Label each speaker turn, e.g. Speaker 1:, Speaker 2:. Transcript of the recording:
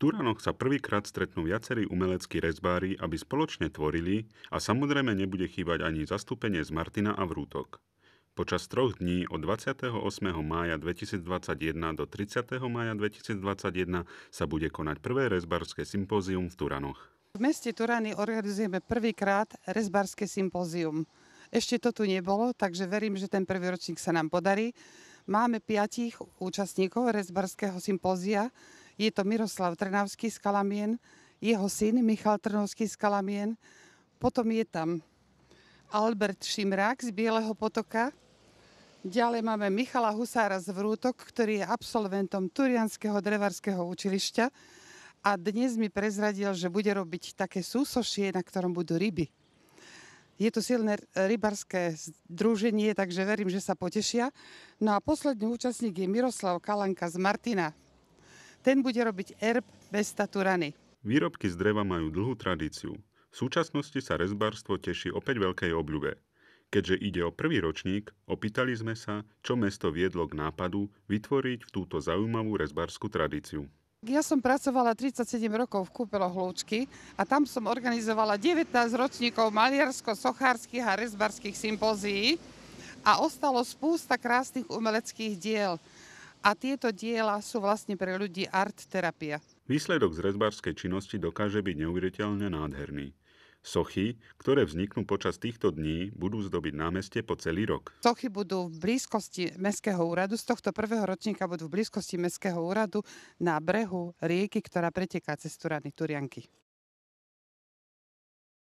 Speaker 1: Turanoch sa prvýkrát stretnú viacerí umeleckí rezbári, aby spoločne tvorili a samozrejme nebude chýbať ani zastúpenie z Martina a Vrútok. Počas troch dní od 28. mája 2021 do 30. mája 2021 sa bude konať prvé rezbarské sympózium v Turanoch.
Speaker 2: V meste Turany organizujeme prvýkrát rezbarské sympózium. Ešte to tu nebolo, takže verím, že ten prvý ročník sa nám podarí. Máme piatich účastníkov rezbarského sympózia, je to Miroslav Trnavský z Kalamien, jeho syn Michal Trnovský z Kalamien. Potom je tam Albert Šimrák z Bieleho potoka. Ďalej máme Michala Husára z Vrútok, ktorý je absolventom Turianského drevarského učilišťa a dnes mi prezradil, že bude robiť také súsošie, na ktorom budú ryby. Je to silné rybarské združenie, takže verím, že sa potešia. No a posledný účastník je Miroslav Kalanka z Martina. Ten bude robiť erb bez taturany.
Speaker 1: Výrobky z dreva majú dlhú tradíciu. V súčasnosti sa rezbarstvo teší opäť veľkej obľube. Keďže ide o prvý ročník, opýtali sme sa, čo mesto viedlo k nápadu vytvoriť v túto zaujímavú rezbarskú tradíciu.
Speaker 2: Ja som pracovala 37 rokov v kúpelo Hľúčky a tam som organizovala 19 ročníkov maliarsko-sochárskych a rezbarských sympózií a ostalo spústa krásnych umeleckých diel a tieto diela sú vlastne pre ľudí art terapia.
Speaker 1: Výsledok z rezbárskej činnosti dokáže byť neuveriteľne nádherný. Sochy, ktoré vzniknú počas týchto dní, budú zdobiť námestie po celý rok.
Speaker 2: Sochy budú v blízkosti Mestského úradu. Z tohto prvého ročníka budú v blízkosti Mestského úradu na brehu rieky, ktorá preteká cez Turany Turianky.